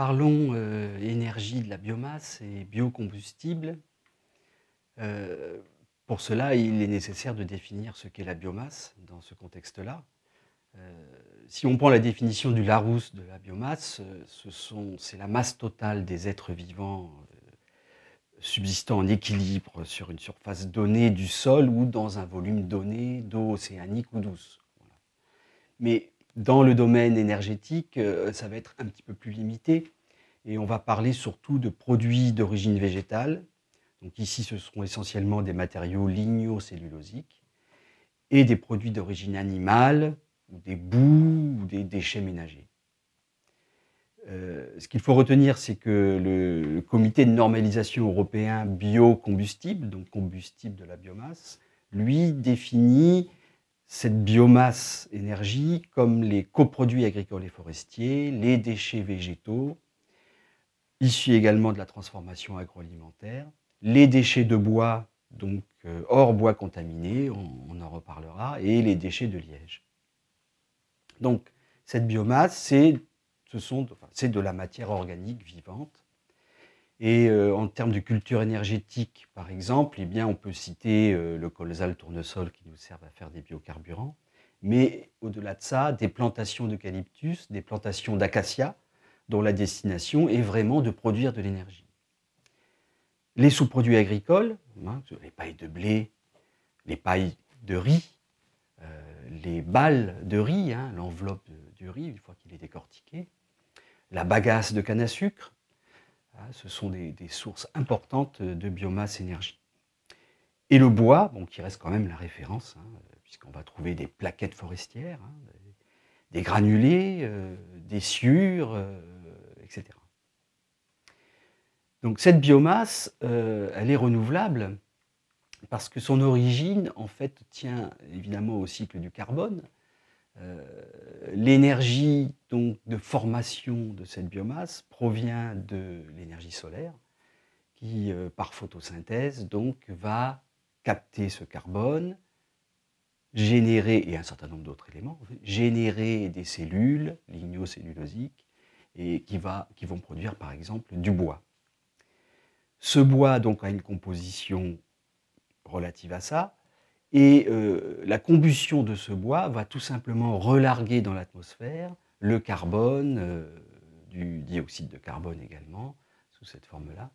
Parlons euh, énergie de la biomasse et biocombustible. Euh, pour cela, il est nécessaire de définir ce qu'est la biomasse dans ce contexte-là. Euh, si on prend la définition du Larousse de la biomasse, c'est la masse totale des êtres vivants subsistant en équilibre sur une surface donnée du sol ou dans un volume donné d'eau océanique ou douce. Mais dans le domaine énergétique, euh, ça va être un petit peu plus limité et on va parler surtout de produits d'origine végétale. Donc ici, ce seront essentiellement des matériaux lignocellulosiques et des produits d'origine animale, ou des boues, ou des déchets ménagers. Euh, ce qu'il faut retenir, c'est que le, comité de normalisation européen biocombustible, donc combustible de la biomasse, lui définit cette biomasse énergie comme les coproduits agricoles et forestiers, les déchets végétaux, issus également de la transformation agroalimentaire, les déchets de bois, donc euh, hors bois contaminé, on, en reparlera, et les déchets de liège. Donc cette biomasse, c'est de la matière organique vivante et euh, en termes de culture énergétique, par exemple, eh bien, on peut citer euh, le colza, le tournesol qui nous servent à faire des biocarburants. Mais au-delà de ça, des plantations d'eucalyptus, des plantations d'acacia, dont la destination est vraiment de produire de l'énergie. Les sous-produits agricoles, hein, les pailles de blé, les pailles de riz, euh, les balles de riz, hein, l'enveloppe du riz une fois qu'il est décortiqué, la bagasse de canne à sucre, ah, ce sont des, sources importantes de biomasse énergie. Et le bois, qui reste quand même la référence, hein, puisqu'on va trouver des plaquettes forestières, hein, des, granulés, euh, des sciures, euh, etc. Donc cette biomasse, euh, elle est renouvelable parce que son origine, en fait, tient évidemment au cycle du carbone, euh, l'énergie donc de formation de cette biomasse provient de l'énergie solaire qui, euh, par photosynthèse, donc va capter ce carbone, générer, et un certain nombre d'autres éléments, générer des cellules lignocellulosiques et qui, qui vont produire par exemple du bois. Ce bois donc a une composition relative à ça, et euh, la combustion de ce bois va tout simplement relarguer dans l'atmosphère le carbone, euh, du dioxyde de carbone également, sous cette forme-là.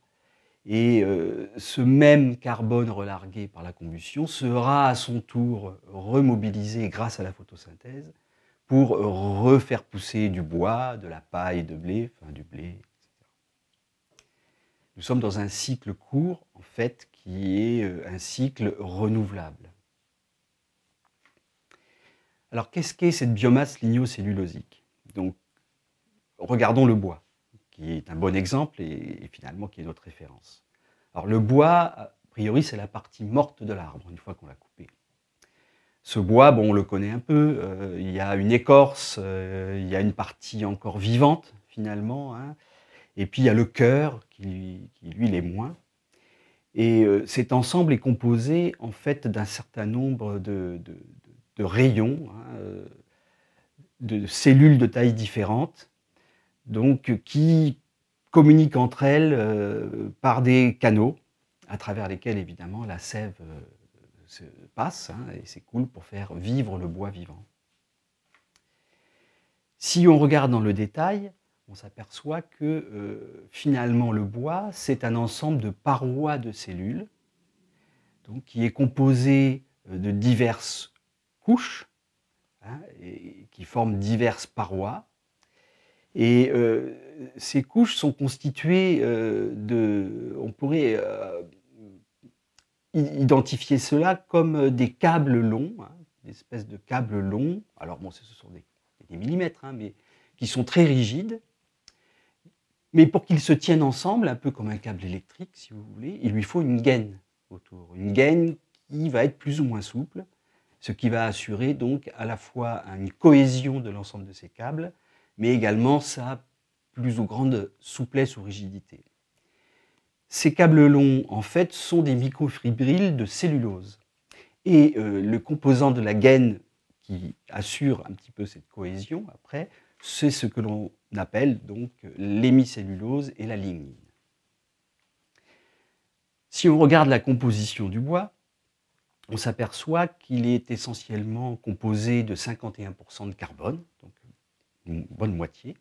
Et euh, ce même carbone relargué par la combustion sera à son tour remobilisé grâce à la photosynthèse pour refaire pousser du bois, de la paille, de blé, du blé, etc. Nous sommes dans un cycle court, en fait, qui est un cycle renouvelable. Alors, qu'est-ce qu'est cette biomasse lignocellulosique Donc, regardons le bois, qui est un bon exemple et, finalement qui est notre référence. Alors, le bois, a priori, c'est la partie morte de l'arbre, une fois qu'on l'a coupé. Ce bois, bon, on le connaît un peu, euh, il y a une écorce, euh, il y a une partie encore vivante, finalement, hein. et puis il y a le cœur, qui, lui l'est moins. Et euh, cet ensemble est composé, en fait, d'un certain nombre de, de rayons, hein, euh, de cellules de tailles différentes, donc euh, qui communiquent entre elles euh, par des canaux à travers lesquels évidemment la sève se passe hein, et s'écoule pour faire vivre le bois vivant. Si on regarde dans le détail, on s'aperçoit que finalement le bois, c'est un ensemble de parois de cellules donc, qui est composé de diverses couches hein, qui forment diverses parois. Et euh, ces couches sont constituées euh, de. On pourrait euh, identifier cela comme des câbles longs, hein, des espèces espèce de câbles longs. Alors, bon, ce sont des, millimètres, hein, mais qui sont très rigides. Mais pour qu'ils se tiennent ensemble, un peu comme un câble électrique, si vous voulez, il lui faut une gaine autour. Une gaine qui va être plus ou moins souple ce qui va assurer donc à la fois une cohésion de l'ensemble de ces câbles, mais également sa plus ou grande souplesse ou rigidité. Ces câbles longs, en fait, sont des microfibrilles de cellulose. Et euh, le composant de la gaine qui assure un petit peu cette cohésion, après, c'est ce que l'on appelle donc l'hémicellulose et la lignine. Si on regarde la composition du bois, on s'aperçoit qu'il est essentiellement composé de 51% de carbone, donc une bonne moitié,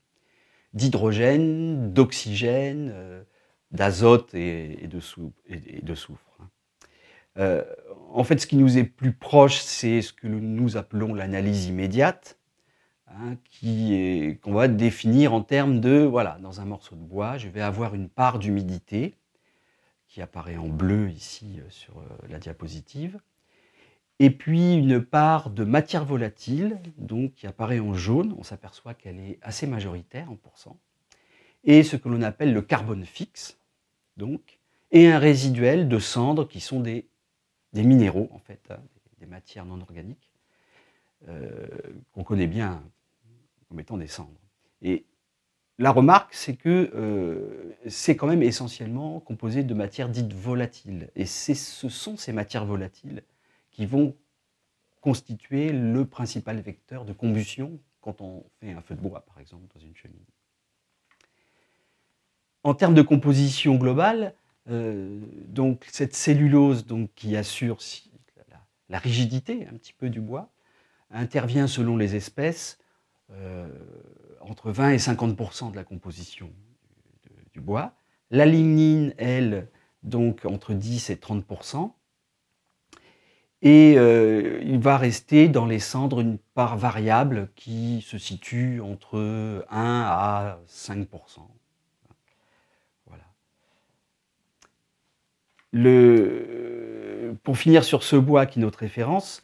d'hydrogène, d'oxygène, euh, d'azote et, de soufre. Hein. Euh, en fait, ce qui nous est plus proche, c'est ce que nous appelons l'analyse immédiate, hein, qui qu'on va définir en termes de, voilà, dans un morceau de bois, je vais avoir une part d'humidité, qui apparaît en bleu ici euh, sur la diapositive, et puis une part de matière volatile, donc qui apparaît en jaune, on s'aperçoit qu'elle est assez majoritaire en pourcent, et ce que l'on appelle le carbone fixe, et un résiduel de cendres qui sont des, minéraux, en fait, hein, des, matières non organiques, euh, qu'on connaît bien comme étant des cendres. Et la remarque, c'est que euh, c'est quand même essentiellement composé de matières dites volatiles, et ce sont ces matières volatiles qui vont constituer le principal vecteur de combustion quand on fait un feu de bois, par exemple, dans une cheminée. En termes de composition globale, euh, donc cette cellulose donc, qui assure la, rigidité un petit peu du bois intervient selon les espèces euh, entre 20 et 50 de la composition du, bois. La lignine, elle, donc entre 10 et 30 et euh, il va rester dans les cendres une part variable qui se situe entre 1 à 5 voilà. pour finir sur ce bois qui est notre référence,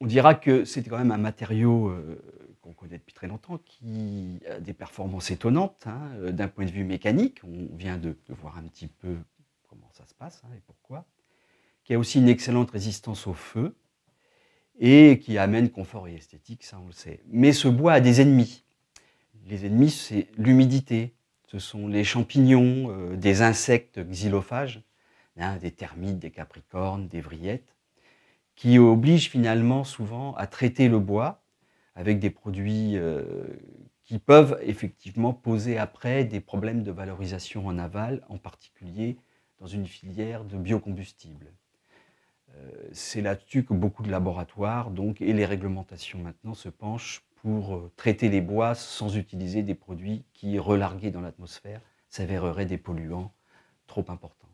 on dira que c'est quand même un matériau euh, qu'on connaît depuis très longtemps, qui a des performances étonnantes hein. euh, d'un point de vue mécanique. On vient de, voir un petit peu comment ça se passe hein, et pourquoi qui a aussi une excellente résistance au feu et qui amène confort et esthétique, ça on le sait. Mais ce bois a des ennemis. Les ennemis, c'est l'humidité, ce sont les champignons, euh, des insectes xylophages, hein, des termites, des capricornes, des vrillettes, qui obligent finalement souvent à traiter le bois avec des produits euh, qui peuvent effectivement poser après des problèmes de valorisation en aval, en particulier dans une filière de biocombustible. Euh, c'est là-dessus que beaucoup de laboratoires et les réglementations maintenant se penchent pour euh, traiter les bois sans utiliser des produits qui, relargués dans l'atmosphère, s'avéreraient des polluants trop importants.